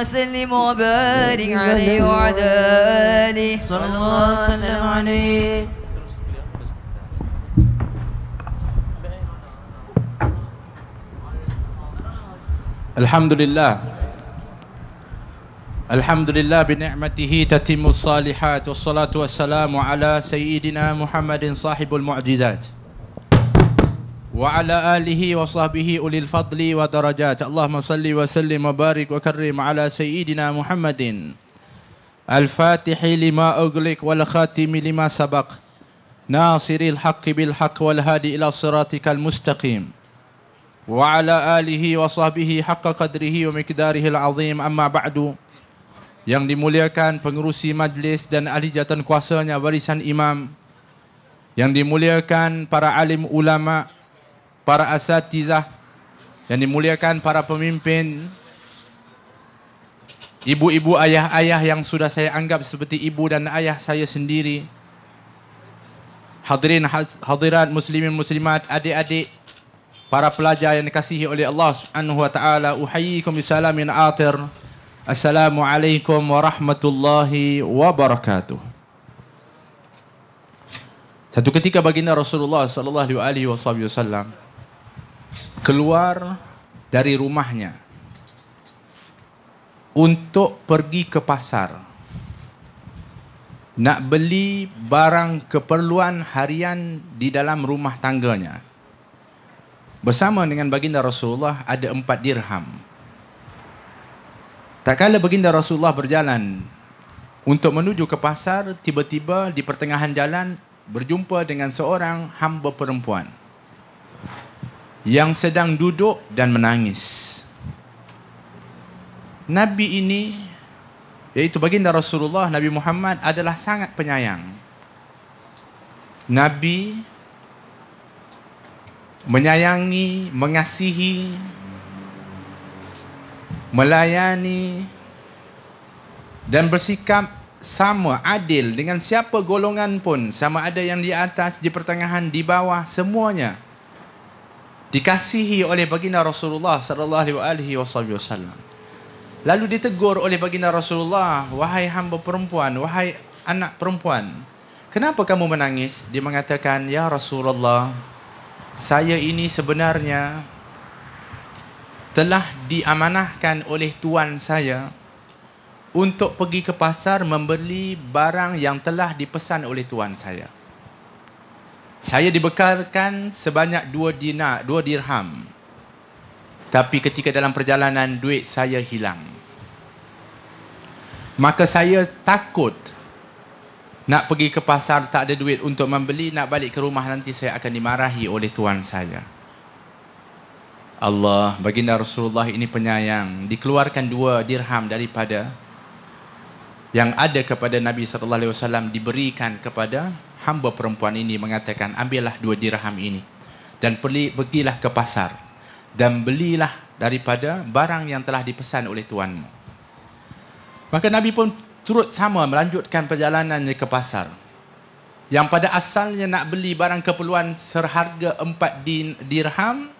وسلم وبارك عليه وعلى آله صلى الله وسلم عليه الحمد لله الحمد لله بنعمته تتم الصالحات والصلاة والسلام على سيدنا محمد صاحب المعجزات wa ala alihi wa sahbihi ulil fadli wa darajat. Allahumma salli wa sallim wa barik wa karim ala sayyidina Muhammadin. الفاتح لما أغلق والخاتم لما سبق ناصر الحق بالحق والهادي إلى صراطك المستقيم وعلى آله وصحبه حق قدره Al Azim. Amma بعد yang dimuliakan pengurusi majlis dan ahli jatuh kuasanya warisan imam yang dimuliakan para alim ulama' para asatizah yang dimuliakan para pemimpin ibu-ibu ayah-ayah yang sudah saya anggap seperti ibu dan ayah saya sendiri hadirin hadirat muslimin muslimat adik-adik para pelajar yang dikasihi oleh Allah Subhanahu wa taala uhayyikum bisalamin atir assalamualaikum warahmatullahi wabarakatuh satu ketika baginda Rasulullah sallallahu alaihi wasallam keluar dari rumahnya untuk pergi ke pasar nak beli barang keperluan harian di dalam rumah tangganya bersama dengan baginda Rasulullah ada empat dirham tak kala baginda Rasulullah berjalan untuk menuju ke pasar tiba-tiba di pertengahan jalan berjumpa dengan seorang hamba perempuan yang sedang duduk dan menangis. Nabi ini iaitu baginda Rasulullah Nabi Muhammad adalah sangat penyayang. Nabi menyayangi, mengasihi, melayani dan bersikap sama adil dengan siapa golongan pun sama ada yang di atas, di pertengahan, di bawah semuanya dikasihi oleh baginda Rasulullah sallallahu alaihi wasallam. Lalu ditegur oleh baginda Rasulullah, "Wahai hamba perempuan, wahai anak perempuan, kenapa kamu menangis?" Dia mengatakan, "Ya Rasulullah, saya ini sebenarnya telah diamanahkan oleh tuan saya untuk pergi ke pasar membeli barang yang telah dipesan oleh tuan saya." Saya dibekalkan sebanyak dua dina, dua dirham. Tapi ketika dalam perjalanan duit saya hilang. Maka saya takut nak pergi ke pasar tak ada duit untuk membeli, nak balik ke rumah nanti saya akan dimarahi oleh tuan saya. Allah baginda Rasulullah ini penyayang dikeluarkan dua dirham daripada yang ada kepada Nabi sallallahu alaihi wasallam diberikan kepada hamba perempuan ini mengatakan ambillah dua dirham ini dan pergi pergilah ke pasar dan belilah daripada barang yang telah dipesan oleh tuanmu maka nabi pun turut sama melanjutkan perjalanannya ke pasar yang pada asalnya nak beli barang keperluan serharga empat dirham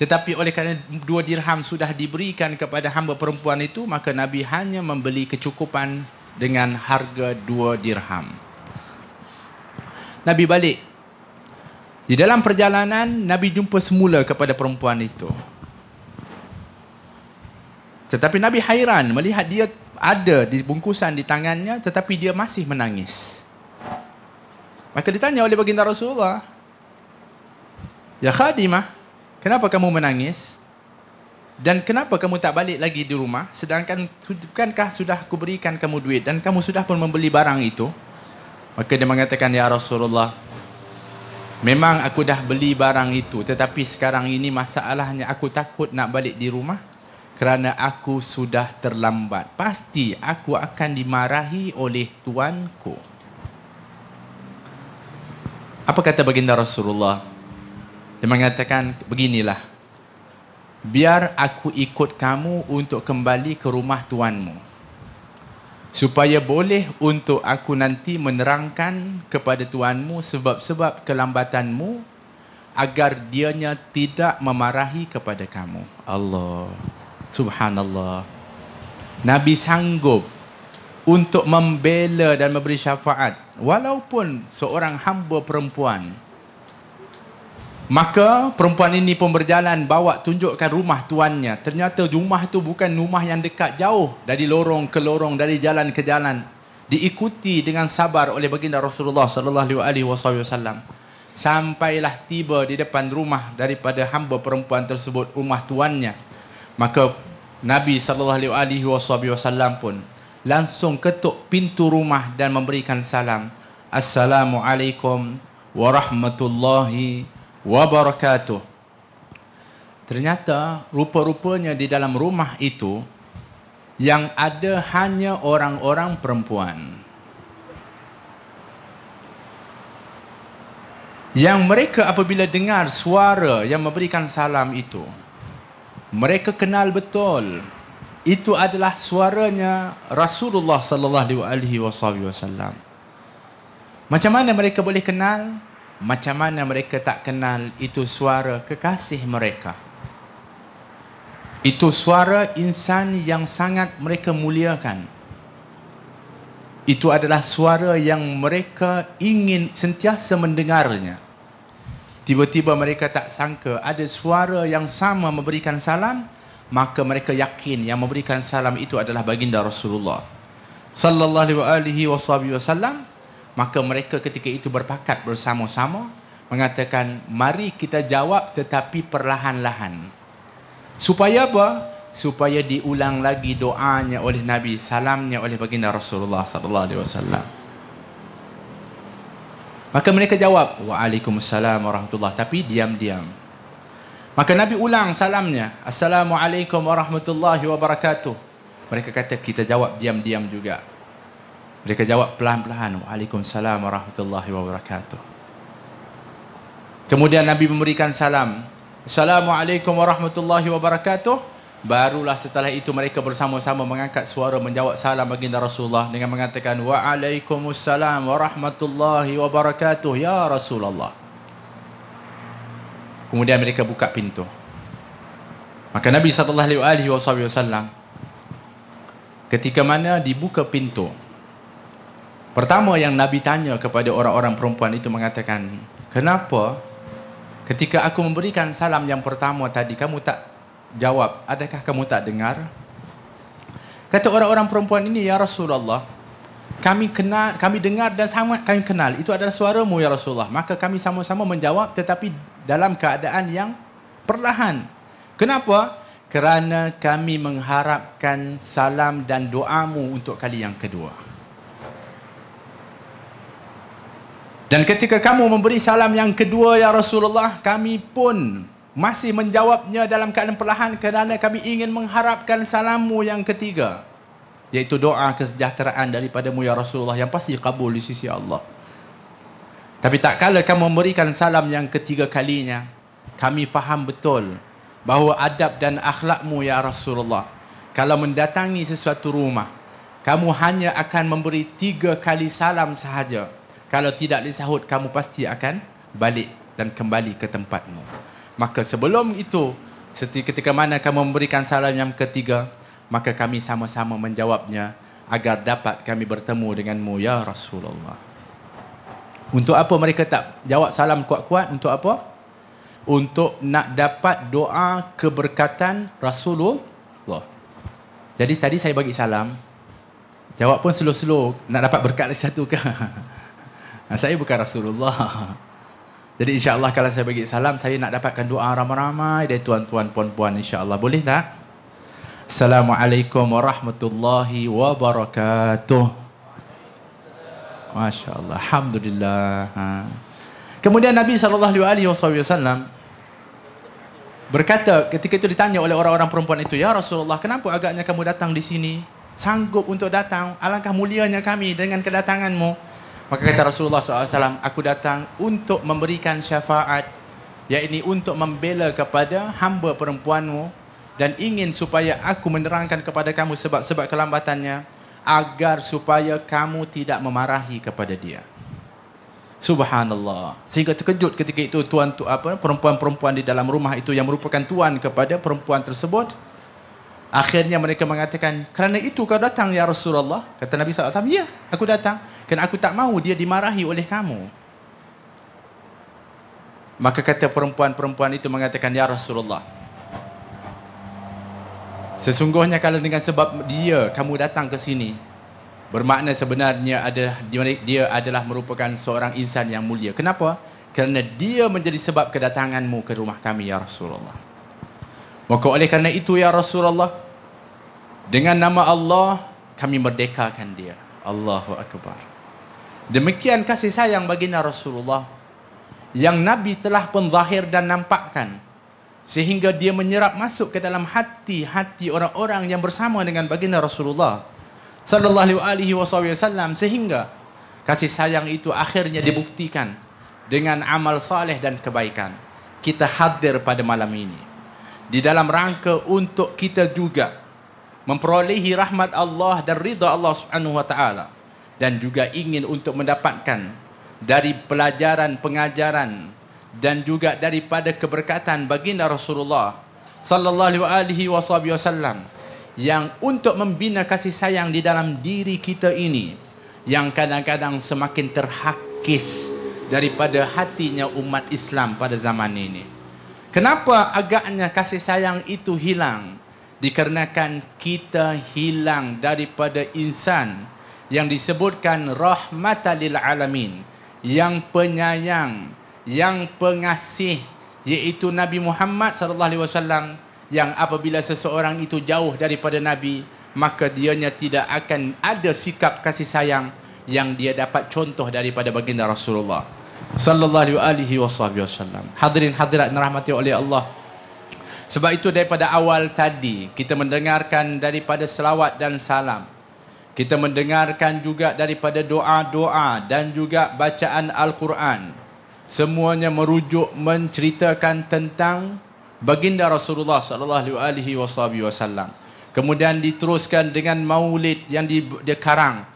tetapi oleh kerana dua dirham sudah diberikan kepada hamba perempuan itu, maka Nabi hanya membeli kecukupan dengan harga dua dirham. Nabi balik. Di dalam perjalanan Nabi jumpa semula kepada perempuan itu. Tetapi Nabi hairan melihat dia ada di bungkusan di tangannya tetapi dia masih menangis. Maka ditanya oleh baginda Rasulullah, "Ya Khadimah, kenapa kamu menangis? Dan kenapa kamu tak balik lagi di rumah sedangkan bukankah sudah kuberikan kamu duit dan kamu sudah pun membeli barang itu?" Maka dia mengatakan ya Rasulullah Memang aku dah beli barang itu tetapi sekarang ini masalahnya aku takut nak balik di rumah kerana aku sudah terlambat. Pasti aku akan dimarahi oleh tuanku. Apa kata baginda Rasulullah? Dia mengatakan beginilah. Biar aku ikut kamu untuk kembali ke rumah tuanmu supaya boleh untuk aku nanti menerangkan kepada Tuhanmu sebab-sebab kelambatanmu agar dianya tidak memarahi kepada kamu. Allah. Subhanallah. Nabi sanggup untuk membela dan memberi syafaat walaupun seorang hamba perempuan Maka perempuan ini pun berjalan bawa tunjukkan rumah tuannya. Ternyata rumah itu bukan rumah yang dekat jauh dari lorong ke lorong, dari jalan ke jalan. Diikuti dengan sabar oleh baginda Rasulullah sallallahu alaihi wasallam. Sampailah tiba di depan rumah daripada hamba perempuan tersebut rumah tuannya. Maka Nabi sallallahu alaihi wasallam pun langsung ketuk pintu rumah dan memberikan salam. Assalamualaikum warahmatullahi wabarakatuh wabarakatuh. Ternyata rupa-rupanya di dalam rumah itu yang ada hanya orang-orang perempuan. Yang mereka apabila dengar suara yang memberikan salam itu, mereka kenal betul itu adalah suaranya Rasulullah sallallahu alaihi wasallam. Macam mana mereka boleh kenal? Macam mana mereka tak kenal itu suara kekasih mereka? Itu suara insan yang sangat mereka muliakan. Itu adalah suara yang mereka ingin sentiasa mendengarnya. Tiba-tiba mereka tak sangka ada suara yang sama memberikan salam, maka mereka yakin yang memberikan salam itu adalah baginda Rasulullah sallallahu alaihi wasallam maka mereka ketika itu berpakat bersama-sama mengatakan mari kita jawab tetapi perlahan-lahan supaya apa supaya diulang lagi doanya oleh nabi salamnya oleh baginda Rasulullah sallallahu alaihi wasallam maka mereka jawab waalaikumsalam warahmatullahi tapi diam-diam maka nabi ulang salamnya assalamualaikum warahmatullahi wabarakatuh mereka kata kita jawab diam-diam juga mereka jawab pelan-pelan, Waalaikumsalam warahmatullahi wabarakatuh. Kemudian Nabi memberikan salam. Assalamualaikum warahmatullahi wabarakatuh. Barulah setelah itu mereka bersama-sama mengangkat suara menjawab salam baginda Rasulullah dengan mengatakan Waalaikumsalam warahmatullahi wabarakatuh ya Rasulullah. Kemudian mereka buka pintu. Maka Nabi sallallahu alaihi wasallam ketika mana dibuka pintu Pertama yang Nabi tanya kepada orang-orang perempuan itu mengatakan, "Kenapa ketika aku memberikan salam yang pertama tadi kamu tak jawab? Adakah kamu tak dengar?" Kata orang-orang perempuan ini, "Ya Rasulullah, kami kenal, kami dengar dan sama kami kenal. Itu adalah suaramu ya Rasulullah." Maka kami sama-sama menjawab tetapi dalam keadaan yang perlahan. Kenapa? Kerana kami mengharapkan salam dan doamu untuk kali yang kedua. Dan ketika kamu memberi salam yang kedua ya Rasulullah, kami pun masih menjawabnya dalam keadaan perlahan kerana kami ingin mengharapkan salammu yang ketiga. Yaitu doa kesejahteraan daripadamu ya Rasulullah yang pasti kabul di sisi Allah. Tapi tak kala kamu memberikan salam yang ketiga kalinya, kami faham betul bahawa adab dan akhlakmu ya Rasulullah. Kalau mendatangi sesuatu rumah, kamu hanya akan memberi tiga kali salam sahaja. Kalau tidak disahut kamu pasti akan balik dan kembali ke tempatmu. Maka sebelum itu ketika mana kamu memberikan salam yang ketiga, maka kami sama-sama menjawabnya agar dapat kami bertemu denganmu ya Rasulullah. Untuk apa mereka tak jawab salam kuat-kuat? Untuk apa? Untuk nak dapat doa keberkatan Rasulullah. Jadi tadi saya bagi salam. Jawab pun slow-slow. Nak dapat berkat satu ke? Ha, saya bukan Rasulullah. Jadi insyaAllah kalau saya bagi salam, saya nak dapatkan doa ramai-ramai dari tuan-tuan puan-puan insyaAllah. Boleh tak? Assalamualaikum warahmatullahi wabarakatuh. Masya Allah. Alhamdulillah. Ha. Kemudian Nabi SAW berkata ketika itu ditanya oleh orang-orang perempuan itu, Ya Rasulullah, kenapa agaknya kamu datang di sini? Sanggup untuk datang? Alangkah mulianya kami dengan kedatanganmu. Maka kata Rasulullah SAW, aku datang untuk memberikan syafaat, yakni untuk membela kepada hamba perempuanmu dan ingin supaya aku menerangkan kepada kamu sebab-sebab kelambatannya agar supaya kamu tidak memarahi kepada dia. Subhanallah. Sehingga terkejut ketika itu tuan tu apa perempuan-perempuan di dalam rumah itu yang merupakan tuan kepada perempuan tersebut Akhirnya mereka mengatakan, kerana itu kau datang ya Rasulullah. Kata Nabi SAW, ya aku datang. Kerana aku tak mahu dia dimarahi oleh kamu. Maka kata perempuan-perempuan itu mengatakan, ya Rasulullah. Sesungguhnya kalau dengan sebab dia kamu datang ke sini. Bermakna sebenarnya adalah dia adalah merupakan seorang insan yang mulia. Kenapa? Kerana dia menjadi sebab kedatanganmu ke rumah kami ya Rasulullah. Maka oleh kerana itu ya Rasulullah dengan nama Allah kami merdekakan dia. Allahu akbar. Demikian kasih sayang bagi Nabi Rasulullah yang Nabi telah pun zahir dan nampakkan sehingga dia menyerap masuk ke dalam hati-hati orang-orang yang bersama dengan baginda Rasulullah sallallahu alaihi wasallam sehingga kasih sayang itu akhirnya dibuktikan dengan amal saleh dan kebaikan kita hadir pada malam ini di dalam rangka untuk kita juga memperolehi rahmat Allah dan ridha Allah Subhanahu wa taala dan juga ingin untuk mendapatkan dari pelajaran pengajaran dan juga daripada keberkatan baginda Rasulullah sallallahu alaihi wasallam yang untuk membina kasih sayang di dalam diri kita ini yang kadang-kadang semakin terhakis daripada hatinya umat Islam pada zaman ini. Kenapa agaknya kasih sayang itu hilang? Dikarenakan kita hilang daripada insan yang disebutkan rahmatalil alamin, yang penyayang, yang pengasih, yaitu Nabi Muhammad sallallahu alaihi wasallam yang apabila seseorang itu jauh daripada Nabi, maka dianya tidak akan ada sikap kasih sayang yang dia dapat contoh daripada baginda Rasulullah sallallahu alaihi wasallam. Hadirin hadirat rahmati oleh Allah. Sebab itu daripada awal tadi kita mendengarkan daripada selawat dan salam. Kita mendengarkan juga daripada doa-doa dan juga bacaan Al-Quran. Semuanya merujuk menceritakan tentang baginda Rasulullah sallallahu alaihi wasallam. Kemudian diteruskan dengan maulid yang di, dibacakan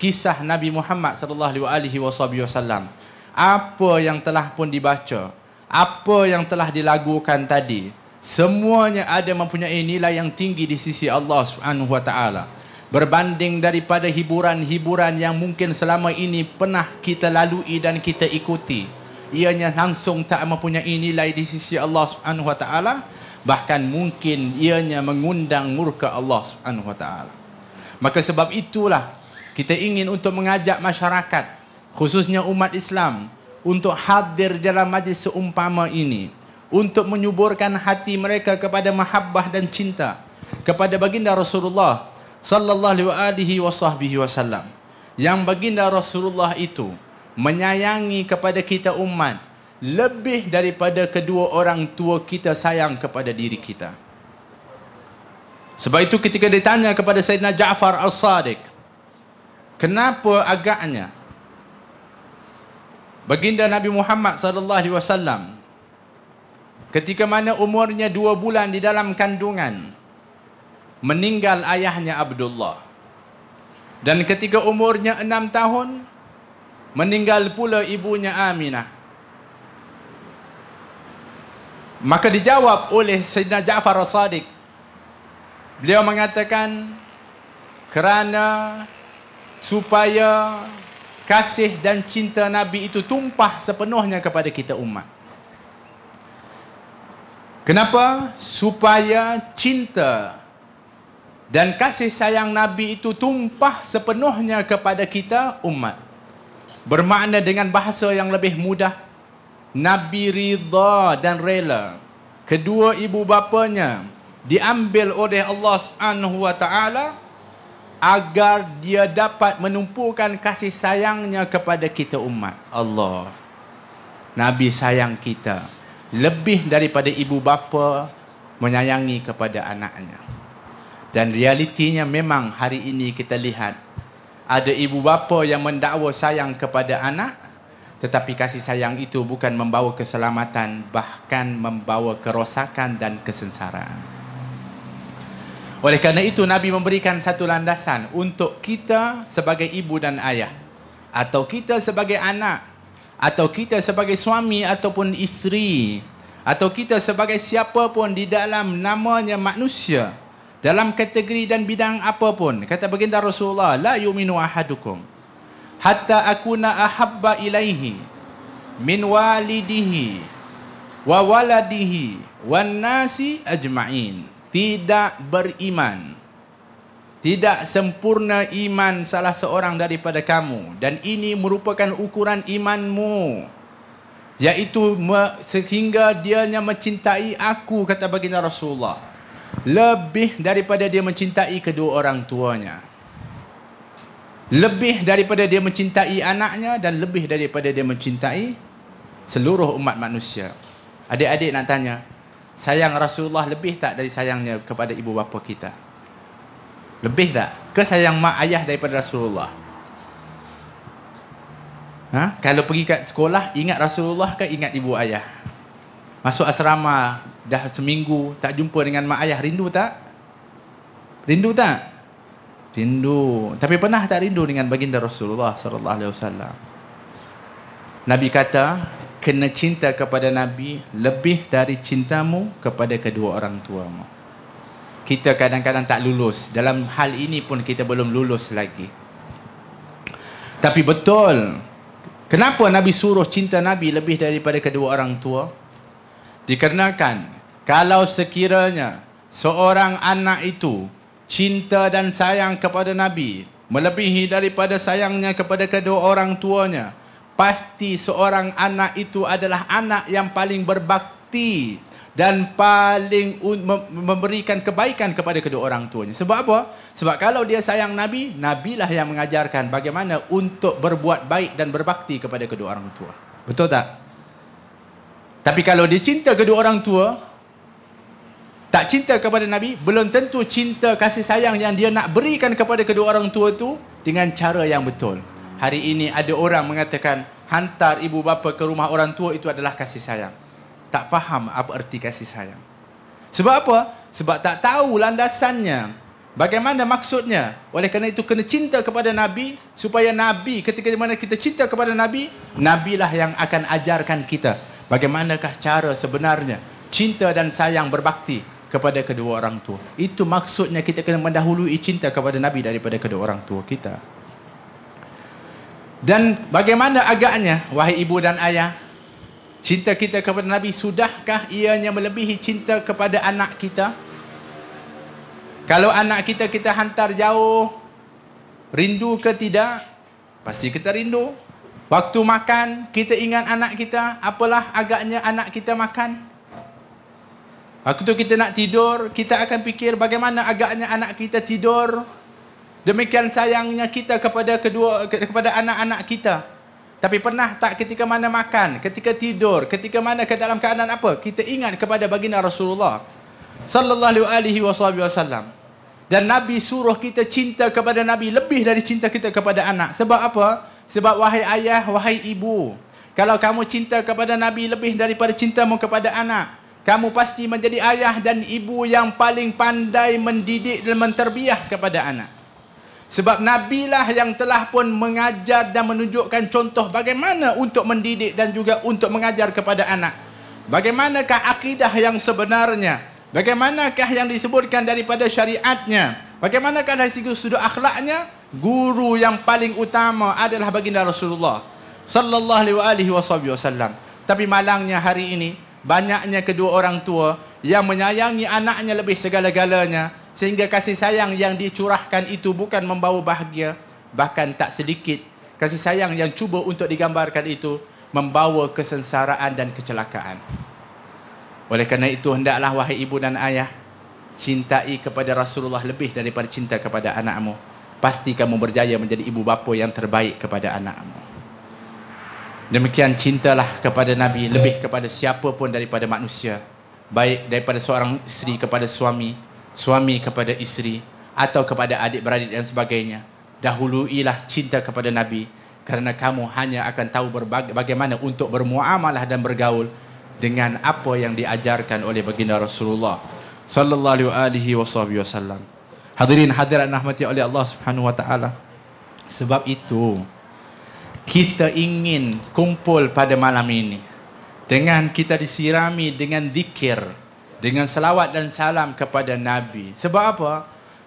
kisah Nabi Muhammad sallallahu alaihi wasallam. Apa yang telah pun dibaca, apa yang telah dilagukan tadi, semuanya ada mempunyai nilai yang tinggi di sisi Allah Subhanahu wa taala. Berbanding daripada hiburan-hiburan yang mungkin selama ini pernah kita lalui dan kita ikuti, ianya langsung tak mempunyai nilai di sisi Allah Subhanahu wa taala, bahkan mungkin ianya mengundang murka Allah Subhanahu wa taala. Maka sebab itulah kita ingin untuk mengajak masyarakat khususnya umat Islam untuk hadir dalam majlis seumpama ini untuk menyuburkan hati mereka kepada mahabbah dan cinta kepada baginda Rasulullah sallallahu alaihi wasahbihi wasallam yang baginda Rasulullah itu menyayangi kepada kita umat lebih daripada kedua orang tua kita sayang kepada diri kita sebab itu ketika ditanya kepada Sayyidina Ja'far al sadiq Kenapa agaknya Baginda Nabi Muhammad sallallahu alaihi wasallam ketika mana umurnya dua bulan di dalam kandungan meninggal ayahnya Abdullah dan ketika umurnya enam tahun meninggal pula ibunya Aminah maka dijawab oleh Sayyidina Ja'far Al sadiq beliau mengatakan kerana supaya kasih dan cinta Nabi itu tumpah sepenuhnya kepada kita umat. Kenapa? Supaya cinta dan kasih sayang Nabi itu tumpah sepenuhnya kepada kita umat. Bermakna dengan bahasa yang lebih mudah, Nabi rida dan rela kedua ibu bapanya diambil oleh Allah Swt agar dia dapat menumpukan kasih sayangnya kepada kita umat Allah Nabi sayang kita lebih daripada ibu bapa menyayangi kepada anaknya dan realitinya memang hari ini kita lihat ada ibu bapa yang mendakwa sayang kepada anak tetapi kasih sayang itu bukan membawa keselamatan bahkan membawa kerosakan dan kesensaraan oleh kerana itu Nabi memberikan satu landasan untuk kita sebagai ibu dan ayah atau kita sebagai anak atau kita sebagai suami ataupun isteri atau kita sebagai siapa pun di dalam namanya manusia dalam kategori dan bidang apapun kata baginda Rasulullah la yu'minu ahadukum hatta na ahabba ilaihi min walidihi wa waladihi wa nasi ajma'in tidak beriman tidak sempurna iman salah seorang daripada kamu dan ini merupakan ukuran imanmu yaitu sehingga dianya mencintai aku kata baginda Rasulullah lebih daripada dia mencintai kedua orang tuanya lebih daripada dia mencintai anaknya dan lebih daripada dia mencintai seluruh umat manusia adik-adik nak tanya sayang Rasulullah lebih tak dari sayangnya kepada ibu bapa kita? Lebih tak? Ke sayang mak ayah daripada Rasulullah? Ha? Kalau pergi kat sekolah, ingat Rasulullah ke ingat ibu ayah? Masuk asrama, dah seminggu, tak jumpa dengan mak ayah, rindu tak? Rindu tak? Rindu. Tapi pernah tak rindu dengan baginda Rasulullah sallallahu alaihi wasallam? Nabi kata, kena cinta kepada Nabi lebih dari cintamu kepada kedua orang tuamu. Kita kadang-kadang tak lulus. Dalam hal ini pun kita belum lulus lagi. Tapi betul. Kenapa Nabi suruh cinta Nabi lebih daripada kedua orang tua? Dikarenakan kalau sekiranya seorang anak itu cinta dan sayang kepada Nabi melebihi daripada sayangnya kepada kedua orang tuanya, pasti seorang anak itu adalah anak yang paling berbakti dan paling memberikan kebaikan kepada kedua orang tuanya. Sebab apa? Sebab kalau dia sayang Nabi, Nabi lah yang mengajarkan bagaimana untuk berbuat baik dan berbakti kepada kedua orang tua. Betul tak? Tapi kalau dia cinta kedua orang tua, tak cinta kepada Nabi, belum tentu cinta kasih sayang yang dia nak berikan kepada kedua orang tua tu dengan cara yang betul. Hari ini ada orang mengatakan hantar ibu bapa ke rumah orang tua itu adalah kasih sayang. Tak faham apa erti kasih sayang. Sebab apa? Sebab tak tahu landasannya. Bagaimana maksudnya? Oleh kerana itu kena cinta kepada Nabi supaya Nabi ketika mana kita cinta kepada Nabi, Nabi lah yang akan ajarkan kita bagaimanakah cara sebenarnya cinta dan sayang berbakti kepada kedua orang tua. Itu maksudnya kita kena mendahului cinta kepada Nabi daripada kedua orang tua kita. Dan bagaimana agaknya wahai ibu dan ayah? Cinta kita kepada Nabi sudahkah ianya melebihi cinta kepada anak kita? Kalau anak kita kita hantar jauh, rindu ke tidak? Pasti kita rindu. Waktu makan, kita ingat anak kita, apalah agaknya anak kita makan. Waktu kita nak tidur, kita akan fikir bagaimana agaknya anak kita tidur. Demikian sayangnya kita kepada kedua kepada anak-anak kita. Tapi pernah tak ketika mana makan, ketika tidur, ketika mana ke dalam keadaan apa, kita ingat kepada baginda Rasulullah sallallahu alaihi wasallam. Dan Nabi suruh kita cinta kepada Nabi lebih dari cinta kita kepada anak. Sebab apa? Sebab wahai ayah, wahai ibu, kalau kamu cinta kepada Nabi lebih daripada cintamu kepada anak, kamu pasti menjadi ayah dan ibu yang paling pandai mendidik dan menterbiah kepada anak. Sebab Nabi lah yang telah pun mengajar dan menunjukkan contoh bagaimana untuk mendidik dan juga untuk mengajar kepada anak. Bagaimanakah akidah yang sebenarnya? Bagaimanakah yang disebutkan daripada syariatnya? Bagaimanakah dari segi sudut akhlaknya? Guru yang paling utama adalah baginda Rasulullah sallallahu alaihi wasallam. Tapi malangnya hari ini banyaknya kedua orang tua yang menyayangi anaknya lebih segala-galanya sehingga kasih sayang yang dicurahkan itu bukan membawa bahagia bahkan tak sedikit kasih sayang yang cuba untuk digambarkan itu membawa kesensaraan dan kecelakaan oleh kerana itu hendaklah wahai ibu dan ayah cintai kepada Rasulullah lebih daripada cinta kepada anakmu pasti kamu berjaya menjadi ibu bapa yang terbaik kepada anakmu demikian cintalah kepada nabi lebih kepada siapapun daripada manusia baik daripada seorang isteri kepada suami suami kepada isteri atau kepada adik-beradik dan sebagainya. Dahuluilah cinta kepada Nabi kerana kamu hanya akan tahu berbagai bagaimana untuk bermuamalah dan bergaul dengan apa yang diajarkan oleh baginda Rasulullah sallallahu alaihi wasallam. Hadirin hadirat rahmati oleh Allah Subhanahu wa taala. Sebab itu kita ingin kumpul pada malam ini dengan kita disirami dengan zikir dengan selawat dan salam kepada Nabi. Sebab apa?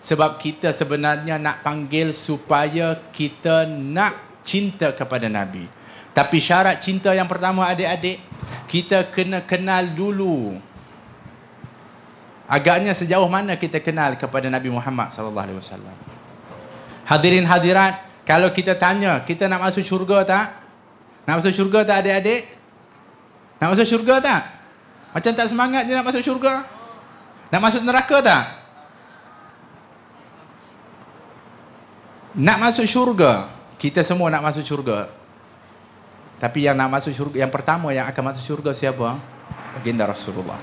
Sebab kita sebenarnya nak panggil supaya kita nak cinta kepada Nabi. Tapi syarat cinta yang pertama adik-adik, kita kena kenal dulu. Agaknya sejauh mana kita kenal kepada Nabi Muhammad sallallahu alaihi wasallam. Hadirin hadirat, kalau kita tanya, kita nak masuk syurga tak? Nak masuk syurga tak adik-adik? Nak masuk syurga tak? Macam tak semangat je nak masuk syurga. Nak masuk neraka tak? Nak masuk syurga. Kita semua nak masuk syurga. Tapi yang nak masuk syurga, yang pertama yang akan masuk syurga siapa? Baginda Rasulullah.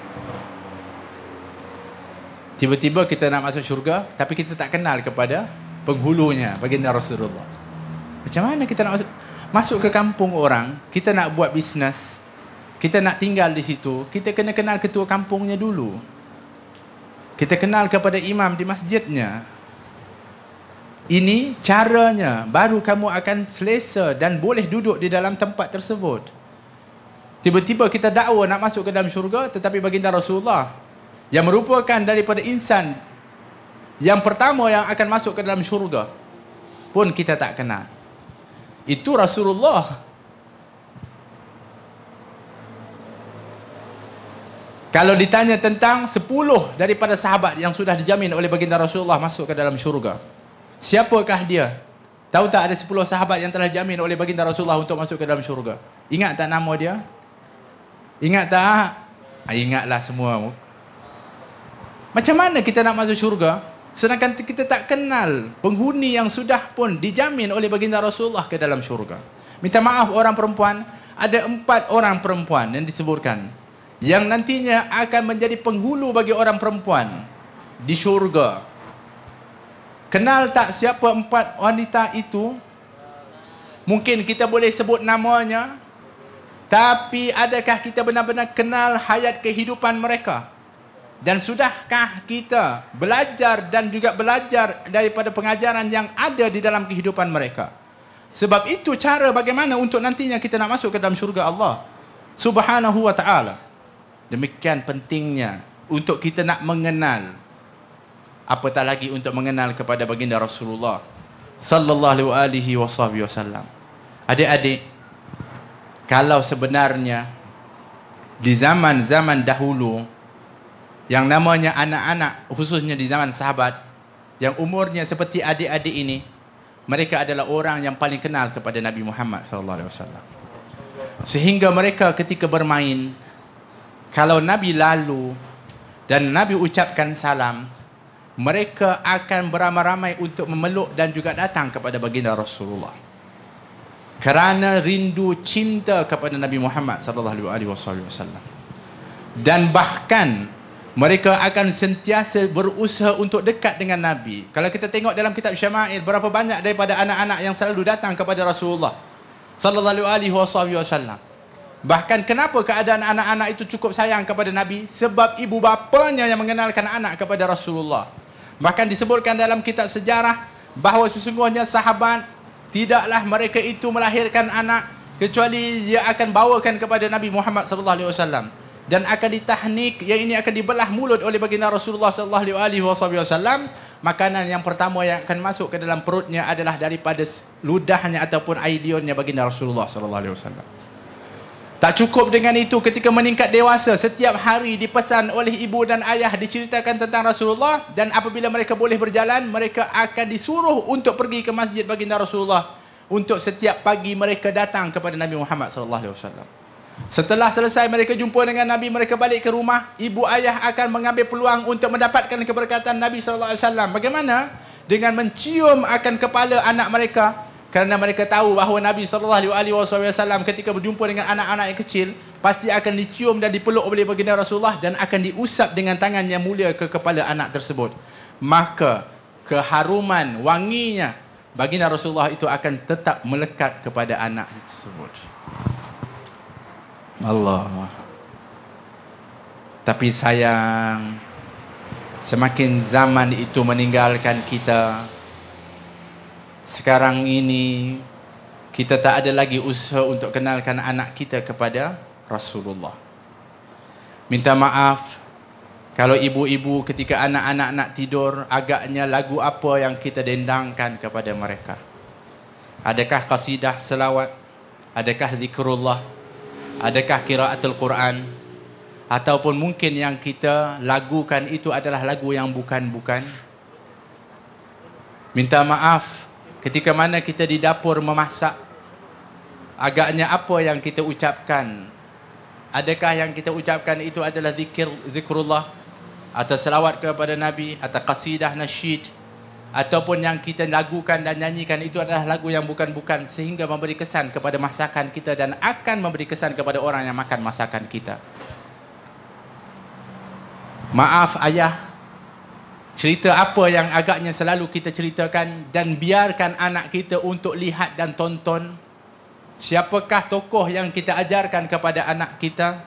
Tiba-tiba kita nak masuk syurga, tapi kita tak kenal kepada penghulunya, Baginda Rasulullah. Macam mana kita nak masuk? Masuk ke kampung orang, kita nak buat bisnes, kita nak tinggal di situ, kita kena kenal ketua kampungnya dulu. Kita kenal kepada imam di masjidnya. Ini caranya baru kamu akan selesa dan boleh duduk di dalam tempat tersebut. Tiba-tiba kita dakwa nak masuk ke dalam syurga tetapi baginda Rasulullah yang merupakan daripada insan yang pertama yang akan masuk ke dalam syurga pun kita tak kenal. Itu Rasulullah Kalau ditanya tentang 10 daripada sahabat yang sudah dijamin oleh baginda Rasulullah masuk ke dalam syurga. Siapakah dia? Tahu tak ada 10 sahabat yang telah jamin oleh baginda Rasulullah untuk masuk ke dalam syurga? Ingat tak nama dia? Ingat tak? Ha, ingatlah semua. Macam mana kita nak masuk syurga? Sedangkan kita tak kenal penghuni yang sudah pun dijamin oleh baginda Rasulullah ke dalam syurga. Minta maaf orang perempuan. Ada empat orang perempuan yang disebutkan yang nantinya akan menjadi penghulu bagi orang perempuan di syurga kenal tak siapa empat wanita itu mungkin kita boleh sebut namanya tapi adakah kita benar-benar kenal hayat kehidupan mereka dan sudahkah kita belajar dan juga belajar daripada pengajaran yang ada di dalam kehidupan mereka sebab itu cara bagaimana untuk nantinya kita nak masuk ke dalam syurga Allah subhanahu wa ta'ala Demikian pentingnya untuk kita nak mengenal apatah lagi untuk mengenal kepada baginda Rasulullah sallallahu alaihi wasallam. Adik-adik, kalau sebenarnya di zaman-zaman dahulu yang namanya anak-anak khususnya di zaman sahabat yang umurnya seperti adik-adik ini mereka adalah orang yang paling kenal kepada Nabi Muhammad sallallahu alaihi wasallam sehingga mereka ketika bermain kalau Nabi lalu dan Nabi ucapkan salam, mereka akan beramai-ramai untuk memeluk dan juga datang kepada baginda Rasulullah. Kerana rindu cinta kepada Nabi Muhammad sallallahu alaihi wasallam. Dan bahkan mereka akan sentiasa berusaha untuk dekat dengan Nabi. Kalau kita tengok dalam kitab Syama'il, berapa banyak daripada anak-anak yang selalu datang kepada Rasulullah sallallahu alaihi wasallam. Bahkan kenapa keadaan anak-anak itu cukup sayang kepada Nabi? Sebab ibu bapanya yang mengenalkan anak kepada Rasulullah. Bahkan disebutkan dalam kitab sejarah bahawa sesungguhnya sahabat tidaklah mereka itu melahirkan anak kecuali ia akan bawakan kepada Nabi Muhammad sallallahu alaihi wasallam dan akan ditahnik yang ini akan dibelah mulut oleh baginda Rasulullah sallallahu alaihi wasallam makanan yang pertama yang akan masuk ke dalam perutnya adalah daripada ludahnya ataupun aidionnya baginda Rasulullah sallallahu alaihi wasallam tak cukup dengan itu ketika meningkat dewasa setiap hari dipesan oleh ibu dan ayah diceritakan tentang Rasulullah dan apabila mereka boleh berjalan mereka akan disuruh untuk pergi ke masjid baginda Rasulullah untuk setiap pagi mereka datang kepada Nabi Muhammad saw. Setelah selesai mereka jumpa dengan Nabi mereka balik ke rumah ibu ayah akan mengambil peluang untuk mendapatkan keberkatan Nabi saw. Bagaimana? Dengan mencium akan kepala anak mereka kerana mereka tahu bahawa Nabi sallallahu alaihi wasallam ketika berjumpa dengan anak-anak yang kecil pasti akan dicium dan dipeluk oleh baginda Rasulullah dan akan diusap dengan tangan yang mulia ke kepala anak tersebut maka keharuman wanginya baginda Rasulullah itu akan tetap melekat kepada anak tersebut Allah tapi sayang semakin zaman itu meninggalkan kita sekarang ini kita tak ada lagi usaha untuk kenalkan anak kita kepada Rasulullah. Minta maaf kalau ibu-ibu ketika anak-anak nak tidur agaknya lagu apa yang kita dendangkan kepada mereka. Adakah kasidah selawat? Adakah zikrullah? Adakah kiraatul Quran? Ataupun mungkin yang kita lagukan itu adalah lagu yang bukan-bukan. Minta maaf Ketika mana kita di dapur memasak agaknya apa yang kita ucapkan? Adakah yang kita ucapkan itu adalah zikir zikrullah atau selawat kepada nabi atau qasidah nasyid ataupun yang kita lagukan dan nyanyikan itu adalah lagu yang bukan-bukan sehingga memberi kesan kepada masakan kita dan akan memberi kesan kepada orang yang makan masakan kita. Maaf ayah cerita apa yang agaknya selalu kita ceritakan dan biarkan anak kita untuk lihat dan tonton siapakah tokoh yang kita ajarkan kepada anak kita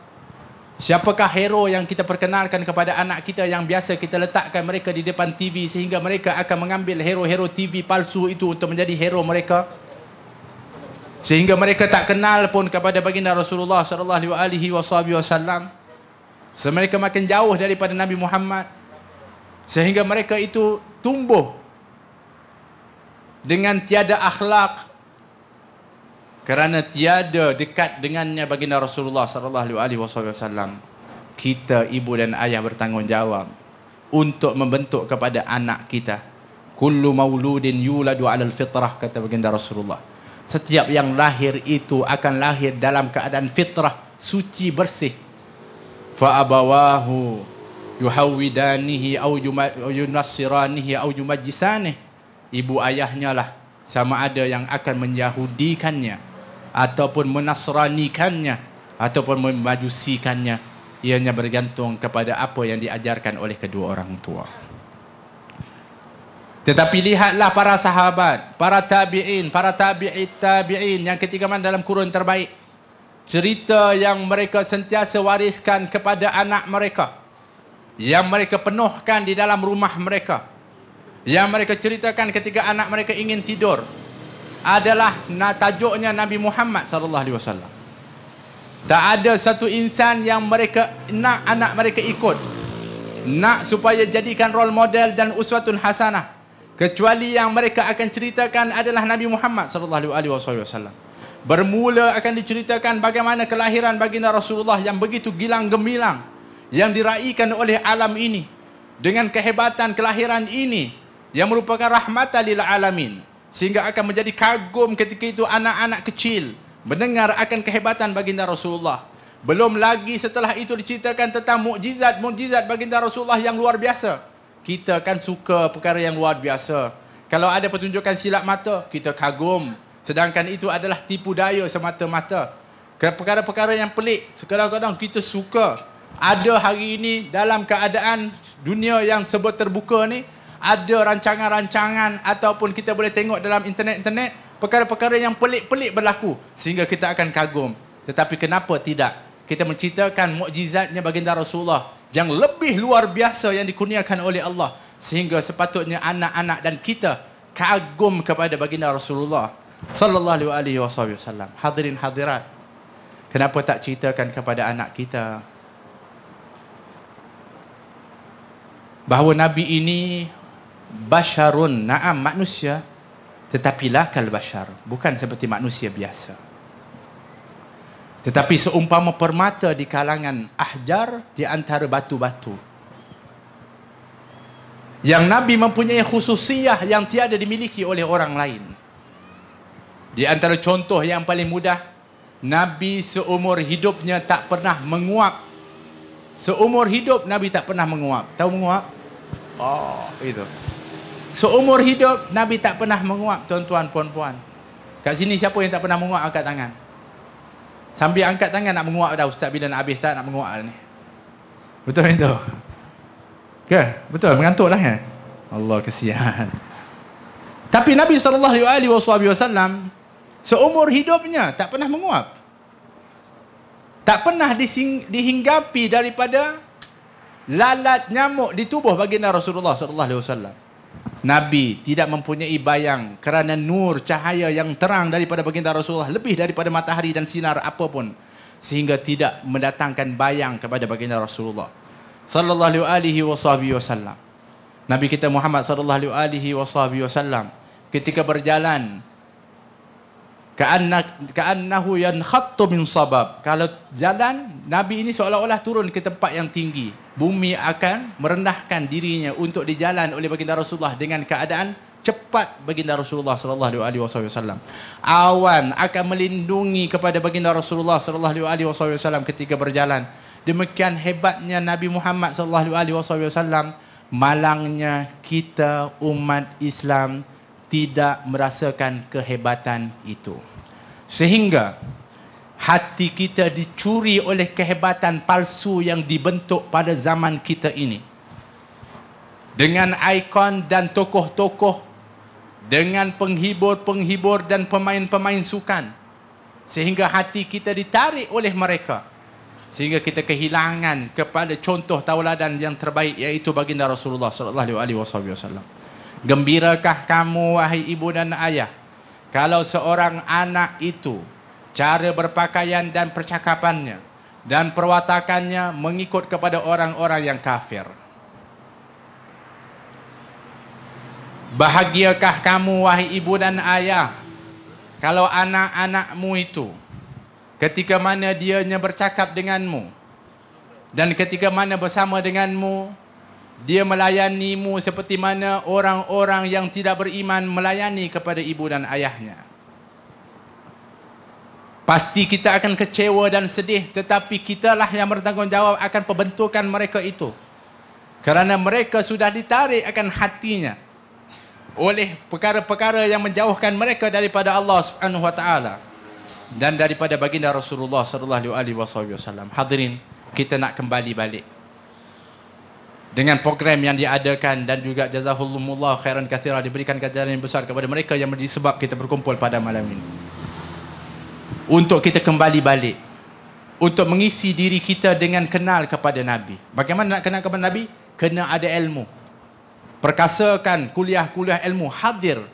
siapakah hero yang kita perkenalkan kepada anak kita yang biasa kita letakkan mereka di depan TV sehingga mereka akan mengambil hero-hero TV palsu itu untuk menjadi hero mereka sehingga mereka tak kenal pun kepada baginda Rasulullah sallallahu alaihi wasallam semakin makin jauh daripada Nabi Muhammad sehingga mereka itu tumbuh dengan tiada akhlak kerana tiada dekat dengannya baginda Rasulullah sallallahu alaihi wasallam kita ibu dan ayah bertanggungjawab untuk membentuk kepada anak kita kullu mauludin yuladu alal fitrah kata baginda Rasulullah setiap yang lahir itu akan lahir dalam keadaan fitrah suci bersih fa abawahu yuhawidanihi au yunassiranihi au yumajisanih ibu ayahnya lah sama ada yang akan menyahudikannya ataupun menasranikannya ataupun memajusikannya ianya bergantung kepada apa yang diajarkan oleh kedua orang tua tetapi lihatlah para sahabat, para tabi'in, para tabi'it tabi'in yang ketiga man dalam kurun terbaik. Cerita yang mereka sentiasa wariskan kepada anak mereka yang mereka penuhkan di dalam rumah mereka yang mereka ceritakan ketika anak mereka ingin tidur adalah tajuknya Nabi Muhammad sallallahu alaihi wasallam. Tak ada satu insan yang mereka nak anak mereka ikut nak supaya jadikan role model dan uswatun hasanah kecuali yang mereka akan ceritakan adalah Nabi Muhammad sallallahu alaihi wasallam. Bermula akan diceritakan bagaimana kelahiran baginda Rasulullah yang begitu gilang gemilang yang diraihkan oleh alam ini dengan kehebatan kelahiran ini yang merupakan rahmat lil alamin sehingga akan menjadi kagum ketika itu anak-anak kecil mendengar akan kehebatan baginda Rasulullah belum lagi setelah itu diceritakan tentang mukjizat-mukjizat baginda Rasulullah yang luar biasa kita kan suka perkara yang luar biasa kalau ada pertunjukan silap mata kita kagum sedangkan itu adalah tipu daya semata-mata perkara-perkara yang pelik sekadang-kadang kita suka ada hari ini dalam keadaan dunia yang sebut terbuka ni ada rancangan-rancangan ataupun kita boleh tengok dalam internet-internet perkara-perkara yang pelik-pelik berlaku sehingga kita akan kagum tetapi kenapa tidak kita menceritakan mukjizatnya baginda Rasulullah yang lebih luar biasa yang dikurniakan oleh Allah sehingga sepatutnya anak-anak dan kita kagum kepada baginda Rasulullah sallallahu alaihi wasallam hadirin hadirat kenapa tak ceritakan kepada anak kita bahawa Nabi ini basharun na'am manusia tetapi lakal bashar bukan seperti manusia biasa tetapi seumpama permata di kalangan ahjar di antara batu-batu yang Nabi mempunyai khususiah yang tiada dimiliki oleh orang lain di antara contoh yang paling mudah Nabi seumur hidupnya tak pernah menguap Seumur hidup Nabi tak pernah menguap. Tahu menguap? Oh, itu. Seumur hidup Nabi tak pernah menguap tuan-tuan puan-puan. Kat sini siapa yang tak pernah menguap angkat tangan? Sambil angkat tangan nak menguap dah ustaz bila nak habis tak nak menguap ni. Betul itu. Ke? Betul mengantuk dah kan? Eh? Allah kasihan. Tapi Nabi sallallahu alaihi wasallam seumur hidupnya tak pernah menguap. Tak pernah dihinggapi daripada lalat nyamuk di tubuh baginda Rasulullah sallallahu alaihi wasallam. Nabi tidak mempunyai bayang kerana nur cahaya yang terang daripada baginda Rasulullah lebih daripada matahari dan sinar apapun sehingga tidak mendatangkan bayang kepada baginda Rasulullah sallallahu alaihi wasallam. Nabi kita Muhammad sallallahu alaihi wasallam ketika berjalan Ka'anna ka'annahu yankhattu min sabab. Kalau jalan nabi ini seolah-olah turun ke tempat yang tinggi. Bumi akan merendahkan dirinya untuk dijalan oleh baginda Rasulullah dengan keadaan cepat baginda Rasulullah sallallahu alaihi wasallam. Awan akan melindungi kepada baginda Rasulullah sallallahu alaihi wasallam ketika berjalan. Demikian hebatnya Nabi Muhammad sallallahu alaihi wasallam. Malangnya kita umat Islam tidak merasakan kehebatan itu sehingga hati kita dicuri oleh kehebatan palsu yang dibentuk pada zaman kita ini dengan ikon dan tokoh-tokoh dengan penghibur-penghibur dan pemain-pemain sukan sehingga hati kita ditarik oleh mereka sehingga kita kehilangan kepada contoh tauladan yang terbaik iaitu baginda Rasulullah sallallahu alaihi wasallam gembirakah kamu wahai ibu dan ayah kalau seorang anak itu cara berpakaian dan percakapannya dan perwatakannya mengikut kepada orang-orang yang kafir. Bahagiakah kamu wahai ibu dan ayah kalau anak-anakmu itu ketika mana dianya bercakap denganmu dan ketika mana bersama denganmu dia melayanimu seperti mana orang-orang yang tidak beriman melayani kepada ibu dan ayahnya. Pasti kita akan kecewa dan sedih tetapi kitalah yang bertanggungjawab akan pembentukan mereka itu. Kerana mereka sudah ditarik akan hatinya oleh perkara-perkara yang menjauhkan mereka daripada Allah Subhanahu Wa Taala dan daripada baginda Rasulullah sallallahu alaihi wasallam. Hadirin, kita nak kembali balik dengan program yang diadakan dan juga jazahullumullah khairan kathira diberikan ganjaran yang besar kepada mereka yang menjadi sebab kita berkumpul pada malam ini. Untuk kita kembali balik. Untuk mengisi diri kita dengan kenal kepada Nabi. Bagaimana nak kenal kepada Nabi? Kena ada ilmu. Perkasakan kuliah-kuliah ilmu. Hadir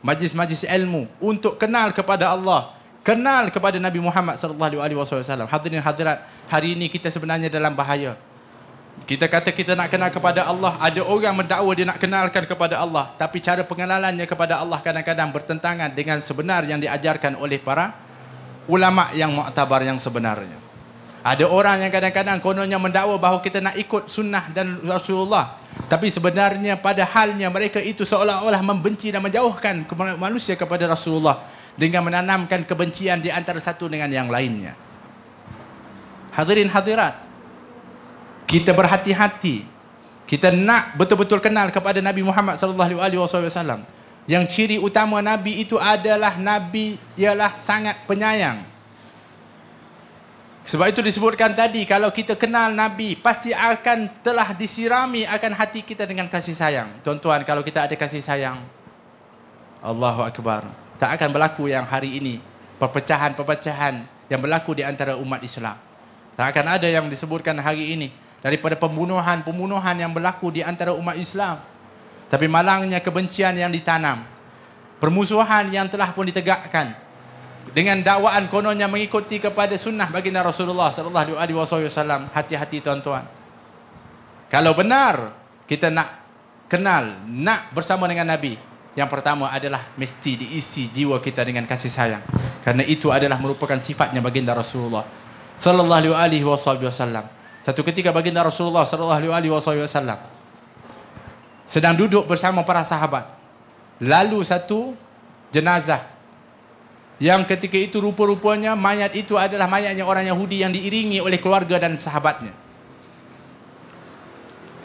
majlis-majlis ilmu. Untuk kenal kepada Allah. Kenal kepada Nabi Muhammad SAW. Hadirin hadirat, hari ini kita sebenarnya dalam bahaya. Kita kata kita nak kenal kepada Allah, ada orang mendakwa dia nak kenalkan kepada Allah, tapi cara pengenalannya kepada Allah kadang-kadang bertentangan dengan sebenar yang diajarkan oleh para ulama yang muktabar yang sebenarnya. Ada orang yang kadang-kadang kononnya mendakwa bahawa kita nak ikut sunnah dan Rasulullah. Tapi sebenarnya pada halnya mereka itu seolah-olah membenci dan menjauhkan manusia kepada Rasulullah. Dengan menanamkan kebencian di antara satu dengan yang lainnya. Hadirin hadirat kita berhati-hati kita nak betul-betul kenal kepada Nabi Muhammad sallallahu alaihi wasallam yang ciri utama nabi itu adalah nabi ialah sangat penyayang sebab itu disebutkan tadi kalau kita kenal nabi pasti akan telah disirami akan hati kita dengan kasih sayang tuan-tuan kalau kita ada kasih sayang Allahu akbar tak akan berlaku yang hari ini perpecahan-perpecahan yang berlaku di antara umat Islam tak akan ada yang disebutkan hari ini daripada pembunuhan-pembunuhan yang berlaku di antara umat Islam. Tapi malangnya kebencian yang ditanam. Permusuhan yang telah pun ditegakkan dengan dakwaan kononnya mengikuti kepada sunnah baginda Rasulullah sallallahu alaihi wasallam. Hati-hati tuan-tuan. Kalau benar kita nak kenal, nak bersama dengan Nabi, yang pertama adalah mesti diisi jiwa kita dengan kasih sayang. Karena itu adalah merupakan sifatnya baginda Rasulullah sallallahu alaihi wasallam. Satu ketika baginda Rasulullah sallallahu alaihi wasallam sedang duduk bersama para sahabat. Lalu satu jenazah yang ketika itu rupa-rupanya mayat itu adalah mayatnya orang Yahudi yang diiringi oleh keluarga dan sahabatnya.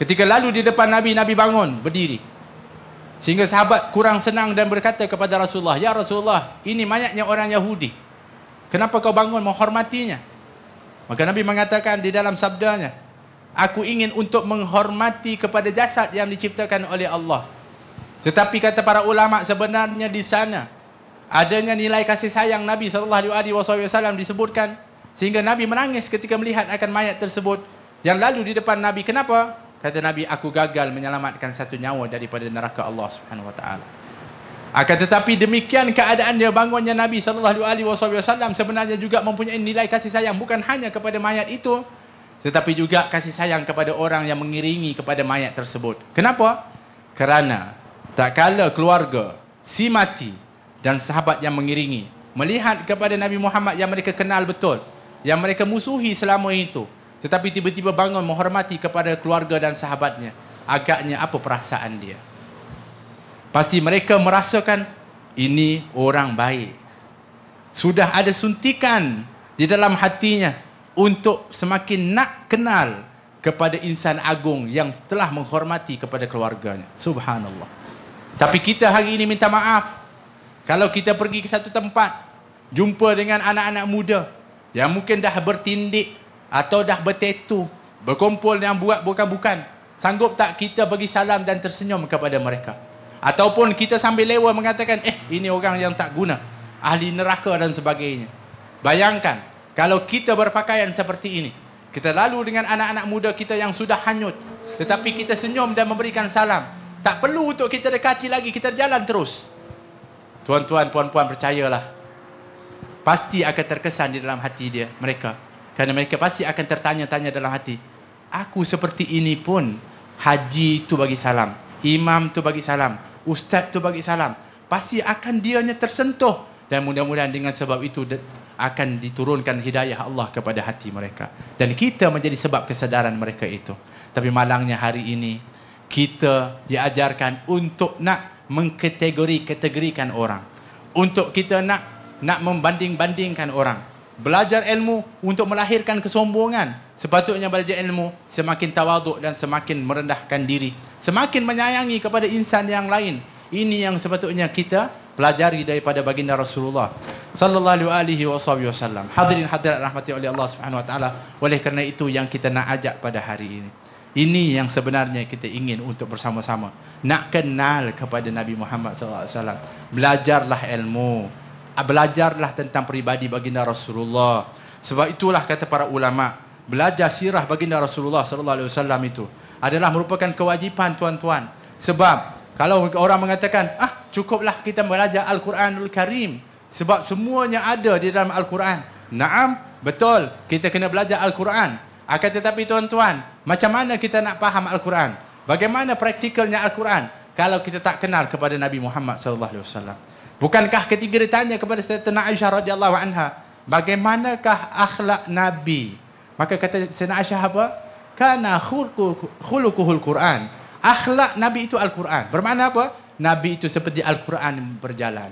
Ketika lalu di depan Nabi, Nabi bangun, berdiri. Sehingga sahabat kurang senang dan berkata kepada Rasulullah, "Ya Rasulullah, ini mayatnya orang Yahudi. Kenapa kau bangun menghormatinya?" Maka Nabi mengatakan di dalam sabdanya, aku ingin untuk menghormati kepada jasad yang diciptakan oleh Allah. Tetapi kata para ulama sebenarnya di sana adanya nilai kasih sayang Nabi SAW disebutkan sehingga Nabi menangis ketika melihat akan mayat tersebut yang lalu di depan Nabi. Kenapa? Kata Nabi, aku gagal menyelamatkan satu nyawa daripada neraka Allah swt. Akan tetapi demikian keadaannya bangunnya Nabi sallallahu alaihi wasallam sebenarnya juga mempunyai nilai kasih sayang bukan hanya kepada mayat itu tetapi juga kasih sayang kepada orang yang mengiringi kepada mayat tersebut. Kenapa? Kerana tak kala keluarga si mati dan sahabat yang mengiringi melihat kepada Nabi Muhammad yang mereka kenal betul, yang mereka musuhi selama itu, tetapi tiba-tiba bangun menghormati kepada keluarga dan sahabatnya. Agaknya apa perasaan dia? Pasti mereka merasakan ini orang baik. Sudah ada suntikan di dalam hatinya untuk semakin nak kenal kepada insan agung yang telah menghormati kepada keluarganya. Subhanallah. Tapi kita hari ini minta maaf. Kalau kita pergi ke satu tempat, jumpa dengan anak-anak muda yang mungkin dah bertindik atau dah bertetu, berkumpul yang buat bukan-bukan. Sanggup tak kita bagi salam dan tersenyum kepada mereka? ataupun kita sambil lewa mengatakan eh ini orang yang tak guna ahli neraka dan sebagainya bayangkan kalau kita berpakaian seperti ini kita lalu dengan anak-anak muda kita yang sudah hanyut tetapi kita senyum dan memberikan salam tak perlu untuk kita dekati lagi kita jalan terus tuan-tuan puan-puan percayalah pasti akan terkesan di dalam hati dia mereka kerana mereka pasti akan tertanya-tanya dalam hati aku seperti ini pun haji itu bagi salam imam tu bagi salam ustaz tu bagi salam pasti akan dianya tersentuh dan mudah-mudahan dengan sebab itu akan diturunkan hidayah Allah kepada hati mereka dan kita menjadi sebab kesedaran mereka itu tapi malangnya hari ini kita diajarkan untuk nak mengkategori-kategorikan orang untuk kita nak nak membanding-bandingkan orang belajar ilmu untuk melahirkan kesombongan sepatutnya belajar ilmu semakin tawaduk dan semakin merendahkan diri semakin menyayangi kepada insan yang lain ini yang sepatutnya kita pelajari daripada baginda Rasulullah sallallahu alaihi wasallam hadirin hadirat rahmati oleh Allah Subhanahu wa taala oleh kerana itu yang kita nak ajak pada hari ini ini yang sebenarnya kita ingin untuk bersama-sama nak kenal kepada Nabi Muhammad sallallahu alaihi wasallam belajarlah ilmu belajarlah tentang peribadi baginda Rasulullah sebab itulah kata para ulama belajar sirah baginda Rasulullah sallallahu alaihi wasallam itu adalah merupakan kewajipan tuan-tuan. Sebab kalau orang mengatakan, ah cukuplah kita belajar Al-Quranul Karim. Sebab semuanya ada di dalam Al-Quran. Naam, betul kita kena belajar Al-Quran. Akan tetapi tuan-tuan, macam mana kita nak faham Al-Quran? Bagaimana praktikalnya Al-Quran kalau kita tak kenal kepada Nabi Muhammad SAW, Bukankah ketiga ditanya kepada Sayyidatina Aisyah radhiyallahu anha, bagaimanakah akhlak Nabi? Maka kata Sayyidatina Aisyah apa? kana khuluquhul Quran. Akhlak Nabi itu Al-Quran. Bermakna apa? Nabi itu seperti Al-Quran berjalan.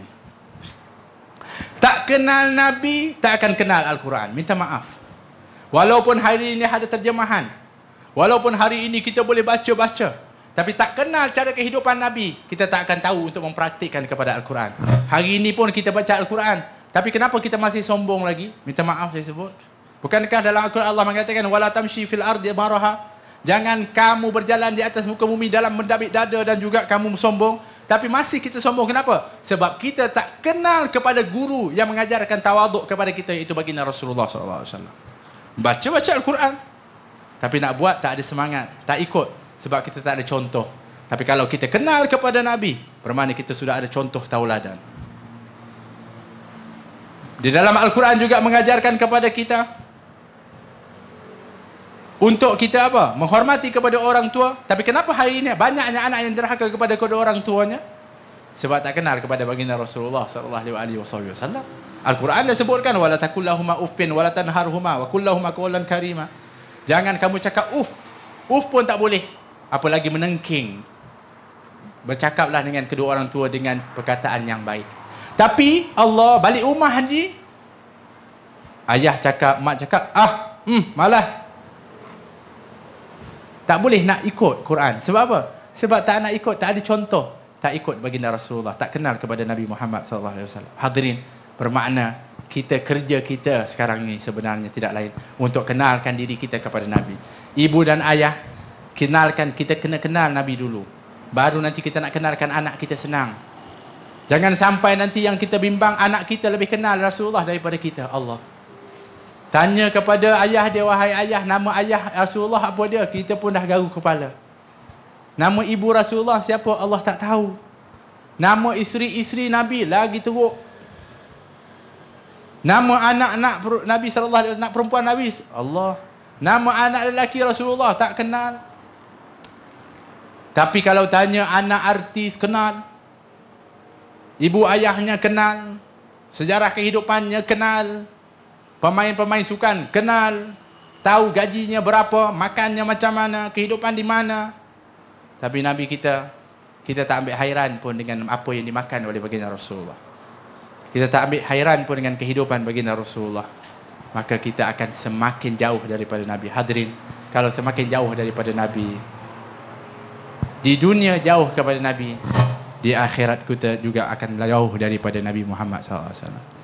Tak kenal Nabi, tak akan kenal Al-Quran. Minta maaf. Walaupun hari ini ada terjemahan. Walaupun hari ini kita boleh baca-baca. Tapi tak kenal cara kehidupan Nabi, kita tak akan tahu untuk mempraktikkan kepada Al-Quran. Hari ini pun kita baca Al-Quran. Tapi kenapa kita masih sombong lagi? Minta maaf saya sebut. Bukankah dalam Al-Quran Allah mengatakan wala tamshi fil ardi maraha? Jangan kamu berjalan di atas muka bumi dalam mendabik dada dan juga kamu sombong. Tapi masih kita sombong kenapa? Sebab kita tak kenal kepada guru yang mengajarkan tawaduk kepada kita iaitu baginda Rasulullah sallallahu alaihi wasallam. Baca-baca Al-Quran. Tapi nak buat tak ada semangat, tak ikut sebab kita tak ada contoh. Tapi kalau kita kenal kepada Nabi, bermakna kita sudah ada contoh tauladan. Di dalam Al-Quran juga mengajarkan kepada kita untuk kita apa? Menghormati kepada orang tua. Tapi kenapa hari ini banyaknya anak yang derhaka kepada kedua orang tuanya? Sebab tak kenal kepada baginda Rasulullah sallallahu alaihi wasallam. Al-Quran dah sebutkan wala takullahuma uffin wala tanharhuma wa kullahuma qawlan karima. Jangan kamu cakap uff. Uff pun tak boleh. Apalagi menengking. Bercakaplah dengan kedua orang tua dengan perkataan yang baik. Tapi Allah balik rumah ni Ayah cakap, mak cakap, ah, hmm, malah tak boleh nak ikut Quran. Sebab apa? Sebab tak nak ikut, tak ada contoh. Tak ikut baginda Rasulullah, tak kenal kepada Nabi Muhammad sallallahu alaihi wasallam. Hadirin, bermakna kita kerja kita sekarang ini sebenarnya tidak lain untuk kenalkan diri kita kepada Nabi. Ibu dan ayah kenalkan kita kena kenal Nabi dulu. Baru nanti kita nak kenalkan anak kita senang. Jangan sampai nanti yang kita bimbang anak kita lebih kenal Rasulullah daripada kita. Allah. Tanya kepada ayah dia, wahai ayah, nama ayah Rasulullah apa dia? Kita pun dah garu kepala. Nama ibu Rasulullah siapa? Allah tak tahu. Nama isteri-isteri Nabi lagi teruk. Nama anak-anak Nabi sallallahu alaihi perempuan Nabi Allah. Nama anak lelaki Rasulullah tak kenal. Tapi kalau tanya anak artis kenal. Ibu ayahnya kenal. Sejarah kehidupannya kenal pemain-pemain sukan kenal, tahu gajinya berapa, makannya macam mana, kehidupan di mana. Tapi Nabi kita, kita tak ambil hairan pun dengan apa yang dimakan oleh baginda Rasulullah. Kita tak ambil hairan pun dengan kehidupan baginda Rasulullah. Maka kita akan semakin jauh daripada Nabi. Hadirin, kalau semakin jauh daripada Nabi, di dunia jauh kepada Nabi, di akhirat kita juga akan jauh daripada Nabi Muhammad SAW.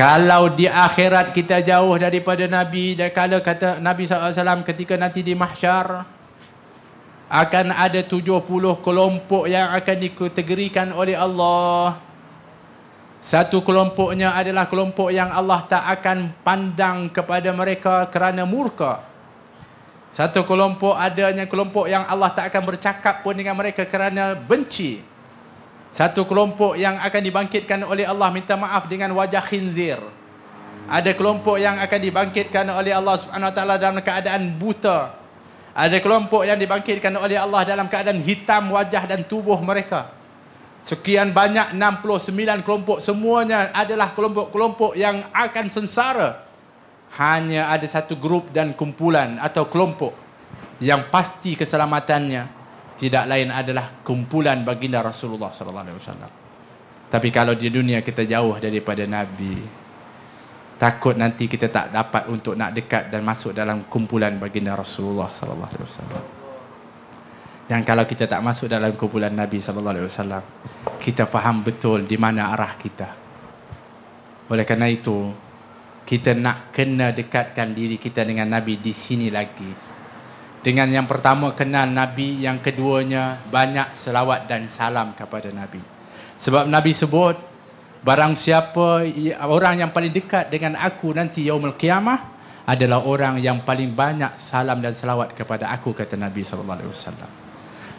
Kalau di akhirat kita jauh daripada Nabi dan kalau kata Nabi SAW ketika nanti di mahsyar akan ada 70 kelompok yang akan dikategorikan oleh Allah. Satu kelompoknya adalah kelompok yang Allah tak akan pandang kepada mereka kerana murka. Satu kelompok adanya kelompok yang Allah tak akan bercakap pun dengan mereka kerana benci. Benci. Satu kelompok yang akan dibangkitkan oleh Allah minta maaf dengan wajah khinzir. Ada kelompok yang akan dibangkitkan oleh Allah Subhanahu taala dalam keadaan buta. Ada kelompok yang dibangkitkan oleh Allah dalam keadaan hitam wajah dan tubuh mereka. Sekian banyak 69 kelompok semuanya adalah kelompok-kelompok yang akan sengsara. Hanya ada satu grup dan kumpulan atau kelompok yang pasti keselamatannya tidak lain adalah kumpulan baginda Rasulullah sallallahu alaihi wasallam. Tapi kalau di dunia kita jauh daripada nabi, takut nanti kita tak dapat untuk nak dekat dan masuk dalam kumpulan baginda Rasulullah sallallahu alaihi wasallam. Yang kalau kita tak masuk dalam kumpulan Nabi sallallahu alaihi wasallam, kita faham betul di mana arah kita. Oleh kerana itu, kita nak kena dekatkan diri kita dengan Nabi di sini lagi. Dengan yang pertama kenal Nabi, yang keduanya banyak selawat dan salam kepada Nabi. Sebab Nabi sebut, barang siapa orang yang paling dekat dengan aku nanti yaumul qiyamah adalah orang yang paling banyak salam dan selawat kepada aku kata Nabi saw.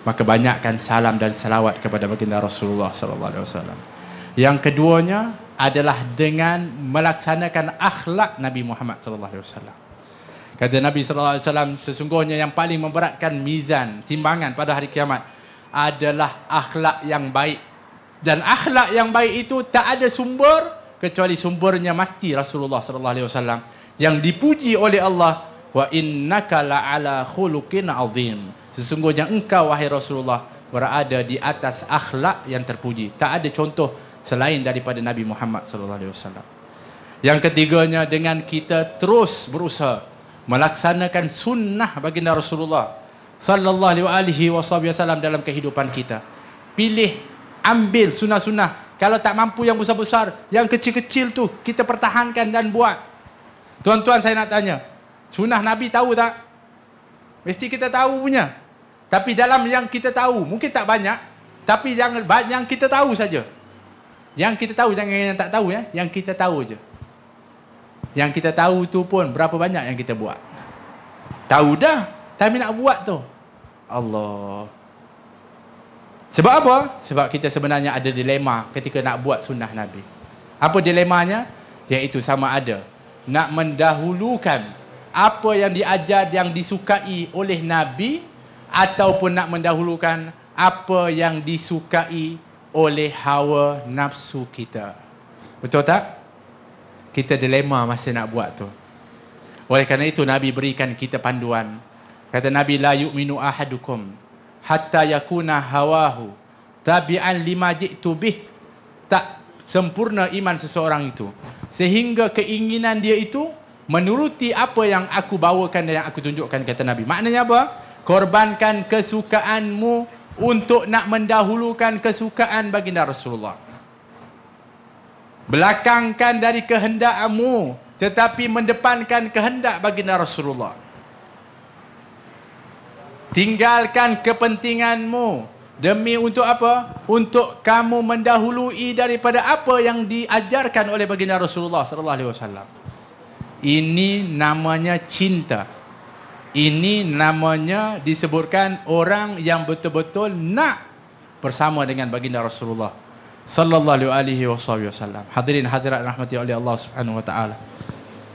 Maka banyakkan salam dan selawat kepada baginda Rasulullah saw. Yang keduanya adalah dengan melaksanakan akhlak Nabi Muhammad saw. Kata Nabi SAW, sesungguhnya yang paling memberatkan mizan, timbangan pada hari kiamat adalah akhlak yang baik. Dan akhlak yang baik itu tak ada sumber kecuali sumbernya mesti Rasulullah SAW yang dipuji oleh Allah wa innaka la'ala khuluqin azim. Sesungguhnya engkau wahai Rasulullah berada di atas akhlak yang terpuji. Tak ada contoh selain daripada Nabi Muhammad sallallahu alaihi wasallam. Yang ketiganya dengan kita terus berusaha melaksanakan sunnah baginda Rasulullah sallallahu alaihi wasallam dalam kehidupan kita. Pilih ambil sunnah-sunnah. Kalau tak mampu yang besar-besar, yang kecil-kecil tu kita pertahankan dan buat. Tuan-tuan saya nak tanya, sunnah Nabi tahu tak? Mesti kita tahu punya. Tapi dalam yang kita tahu, mungkin tak banyak, tapi yang yang kita tahu saja. Yang kita tahu jangan yang tak tahu ya, yang kita tahu je. Yang kita tahu tu pun berapa banyak yang kita buat. Tahu dah, tapi nak buat tu. Allah. Sebab apa? Sebab kita sebenarnya ada dilema ketika nak buat sunnah Nabi. Apa dilemanya? Iaitu sama ada nak mendahulukan apa yang diajar yang disukai oleh Nabi ataupun nak mendahulukan apa yang disukai oleh hawa nafsu kita. Betul tak? kita dilema masa nak buat tu. Oleh kerana itu Nabi berikan kita panduan. Kata Nabi la yu'minu ahadukum hatta yakuna hawahu tabi'an lima jitu bih. Tak sempurna iman seseorang itu. Sehingga keinginan dia itu menuruti apa yang aku bawakan dan yang aku tunjukkan kata Nabi. Maknanya apa? Korbankan kesukaanmu untuk nak mendahulukan kesukaan baginda Rasulullah belakangkan dari kehendakmu tetapi mendepankan kehendak baginda Rasulullah tinggalkan kepentinganmu demi untuk apa untuk kamu mendahului daripada apa yang diajarkan oleh baginda Rasulullah sallallahu alaihi wasallam ini namanya cinta ini namanya disebutkan orang yang betul-betul nak bersama dengan baginda Rasulullah sallallahu alaihi wasallam. Hadirin hadirat rahmati oleh Allah Subhanahu wa taala.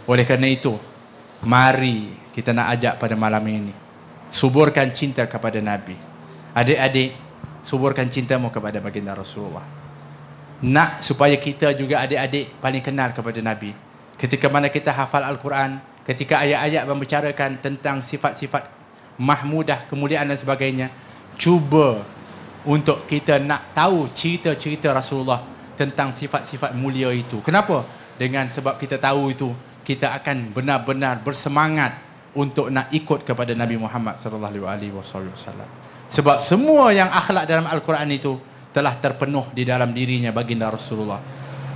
Oleh kerana itu, mari kita nak ajak pada malam ini. Suburkan cinta kepada Nabi. Adik-adik, suburkan cintamu kepada baginda Rasulullah. Nak supaya kita juga adik-adik paling kenal kepada Nabi. Ketika mana kita hafal Al-Quran, ketika ayat-ayat membicarakan tentang sifat-sifat mahmudah, kemuliaan dan sebagainya, cuba untuk kita nak tahu cerita-cerita Rasulullah tentang sifat-sifat mulia itu. Kenapa? Dengan sebab kita tahu itu, kita akan benar-benar bersemangat untuk nak ikut kepada Nabi Muhammad sallallahu alaihi wasallam. Sebab semua yang akhlak dalam Al-Quran itu telah terpenuh di dalam dirinya baginda Rasulullah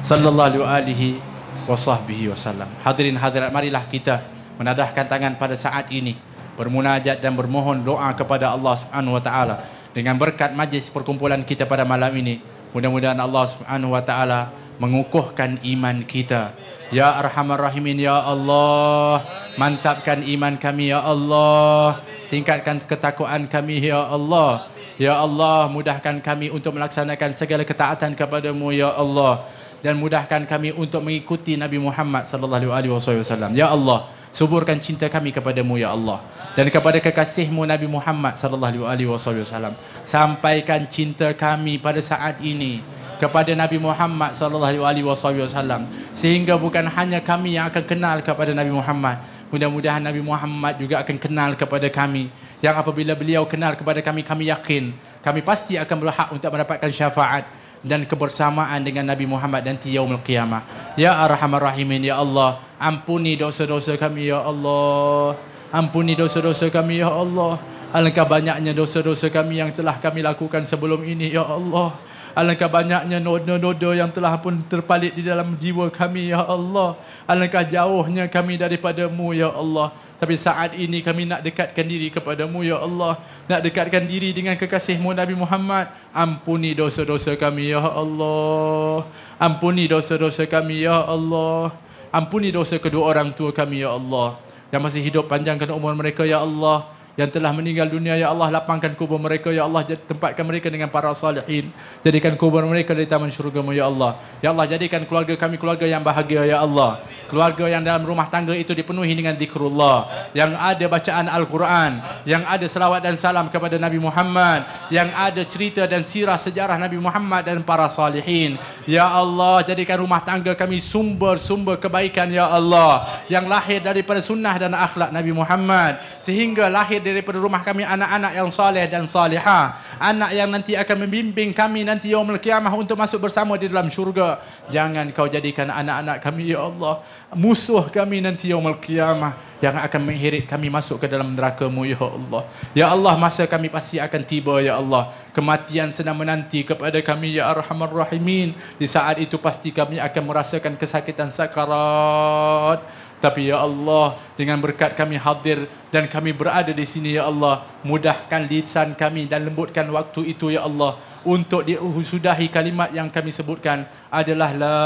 sallallahu alaihi wasahbihi wasallam. Hadirin hadirat marilah kita menadahkan tangan pada saat ini bermunajat dan bermohon doa kepada Allah Subhanahu wa taala dengan berkat majlis perkumpulan kita pada malam ini. Mudah-mudahan Allah Subhanahu wa taala mengukuhkan iman kita. Ya Arhamar Rahimin ya Allah, mantapkan iman kami ya Allah, tingkatkan ketakwaan kami ya Allah. Ya Allah, mudahkan kami untuk melaksanakan segala ketaatan kepadamu ya Allah dan mudahkan kami untuk mengikuti Nabi Muhammad SAW. Ya Allah, suburkan cinta kami kepadamu ya Allah dan kepada kekasihmu Nabi Muhammad sallallahu alaihi wasallam sampaikan cinta kami pada saat ini kepada Nabi Muhammad sallallahu alaihi wasallam sehingga bukan hanya kami yang akan kenal kepada Nabi Muhammad mudah-mudahan Nabi Muhammad juga akan kenal kepada kami yang apabila beliau kenal kepada kami kami yakin kami pasti akan berhak untuk mendapatkan syafaat dan kebersamaan dengan Nabi Muhammad nanti yaumul qiyamah. Ya arhamar rahimin ya Allah, ampuni dosa-dosa kami ya Allah. Ampuni dosa-dosa kami ya Allah. Alangkah banyaknya dosa-dosa kami yang telah kami lakukan sebelum ini ya Allah. Alangkah banyaknya noda-noda yang telah pun terpalit di dalam jiwa kami ya Allah. Alangkah jauhnya kami daripadamu ya Allah. Tapi saat ini kami nak dekatkan diri kepadamu ya Allah Nak dekatkan diri dengan kekasihmu Nabi Muhammad Ampuni dosa-dosa kami ya Allah Ampuni dosa-dosa kami ya Allah Ampuni dosa kedua orang tua kami ya Allah Yang masih hidup panjangkan umur mereka ya Allah yang telah meninggal dunia ya Allah lapangkan kubur mereka ya Allah tempatkan mereka dengan para salihin jadikan kubur mereka di taman syurga ya Allah ya Allah jadikan keluarga kami keluarga yang bahagia ya Allah keluarga yang dalam rumah tangga itu dipenuhi dengan zikrullah yang ada bacaan al-Quran yang ada selawat dan salam kepada Nabi Muhammad yang ada cerita dan sirah sejarah Nabi Muhammad dan para salihin ya Allah jadikan rumah tangga kami sumber-sumber kebaikan ya Allah yang lahir daripada sunnah dan akhlak Nabi Muhammad sehingga lahir daripada rumah kami anak-anak yang soleh dan soleha. Anak yang nanti akan membimbing kami nanti yaumul kiamah untuk masuk bersama di dalam syurga. Jangan kau jadikan anak-anak kami, Ya Allah, musuh kami nanti yaumul kiamah yang akan menghirit kami masuk ke dalam neraka-Mu, Ya Allah. Ya Allah, masa kami pasti akan tiba, Ya Allah. Kematian sedang menanti kepada kami, Ya Arhamar Rahimin. Di saat itu pasti kami akan merasakan kesakitan sakarat. Tapi ya Allah, dengan berkat kami hadir dan kami berada di sini ya Allah, mudahkan lisan kami dan lembutkan waktu itu ya Allah untuk diusudahi kalimat yang kami sebutkan adalah la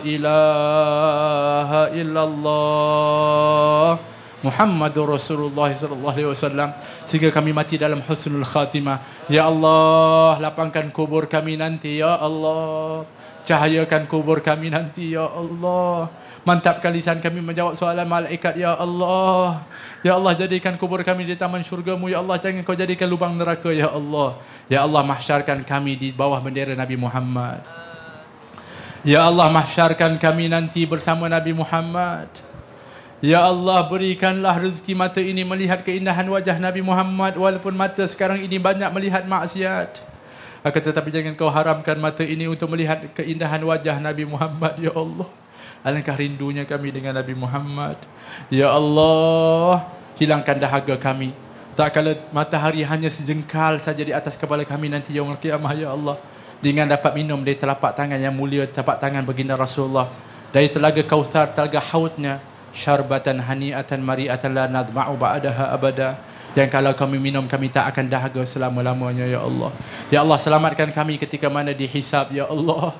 ilaha illallah Muhammadur Rasulullah sallallahu alaihi wasallam sehingga kami mati dalam husnul khatimah ya Allah lapangkan kubur kami nanti ya Allah cahayakan kubur kami nanti ya Allah mantapkan lisan kami menjawab soalan malaikat ya Allah ya Allah jadikan kubur kami di taman syurgamu ya Allah jangan kau jadikan lubang neraka ya Allah ya Allah mahsyarkan kami di bawah bendera Nabi Muhammad ya Allah mahsyarkan kami nanti bersama Nabi Muhammad Ya Allah berikanlah rezeki mata ini melihat keindahan wajah Nabi Muhammad walaupun mata sekarang ini banyak melihat maksiat. Akan tetapi jangan kau haramkan mata ini untuk melihat keindahan wajah Nabi Muhammad ya Allah. Alangkah rindunya kami dengan Nabi Muhammad. Ya Allah, hilangkan dahaga kami. Tak kala matahari hanya sejengkal saja di atas kepala kami nanti yaumul qiyamah ya Allah. Dengan dapat minum dari telapak tangan yang mulia telapak tangan baginda Rasulullah dari telaga Kauthar telaga hautnya syarbatan haniatan mari'atan la nadma'u ba'daha abada. Dan kalau kami minum kami tak akan dahaga selama-lamanya ya Allah. Ya Allah selamatkan kami ketika mana dihisab ya Allah.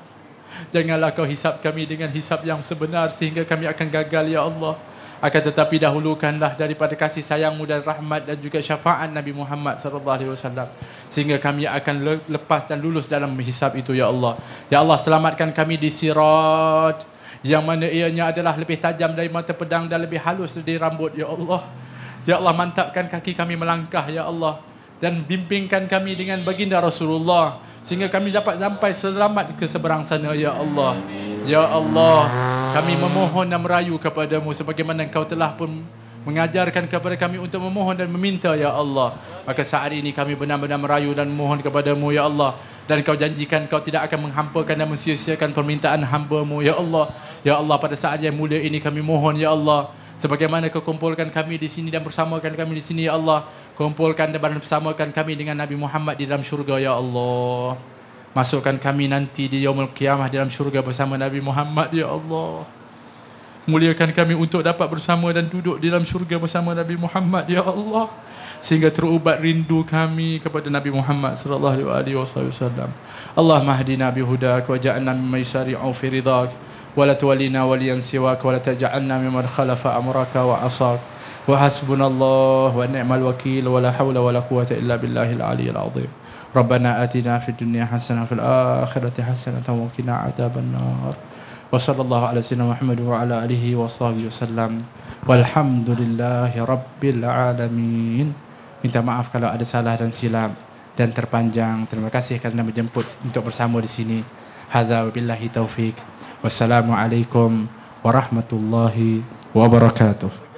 Janganlah kau hisap kami dengan hisap yang sebenar sehingga kami akan gagal, Ya Allah. Akan tetapi dahulukanlah daripada kasih sayangmu dan rahmat dan juga syafaat Nabi Muhammad SAW. Sehingga kami akan lepas dan lulus dalam hisap itu, Ya Allah. Ya Allah, selamatkan kami di sirat yang mana ianya adalah lebih tajam dari mata pedang dan lebih halus dari rambut, Ya Allah. Ya Allah, mantapkan kaki kami melangkah, Ya Allah. Dan bimbingkan kami dengan baginda Rasulullah sehingga kami dapat sampai selamat ke seberang sana ya Allah ya Allah kami memohon dan merayu kepadamu sebagaimana engkau telah pun mengajarkan kepada kami untuk memohon dan meminta ya Allah maka saat ini kami benar-benar merayu dan memohon kepadamu ya Allah dan kau janjikan kau tidak akan menghampakan dan mensia permintaan hamba-Mu ya Allah ya Allah pada saat yang mulia ini kami mohon ya Allah sebagaimana kau kumpulkan kami di sini dan bersamakan kami di sini ya Allah Kumpulkan dan bersamakan kami dengan Nabi Muhammad di dalam syurga, Ya Allah. Masukkan kami nanti di Yawmul Qiyamah di dalam syurga bersama Nabi Muhammad, Ya Allah. Muliakan kami untuk dapat bersama dan duduk di dalam syurga bersama Nabi Muhammad, Ya Allah. Sehingga terubat rindu kami kepada Nabi Muhammad sallallahu alaihi wasallam. Allah mahdi Nabi Huda, wa ja'anna min maysari ufiridak, wa la tuwalina waliyan siwak, wa la taja'anna khalafa amraka wa asak. وحسبنا الله ونعم الوكيل ولا حول ولا قوة إلا بالله العلي العظيم ربنا آتنا في الدنيا حسنة في الآخرة حسنة وقنا عذاب النار وصلى الله على سيدنا محمد وعلى آله وصحبه وسلم والحمد لله رب العالمين minta maaf kalau ada salah dan silap dan terpanjang terima kasih kerana menjemput untuk bersama di sini hadza wabillahi taufik wassalamu alaikum warahmatullahi wabarakatuh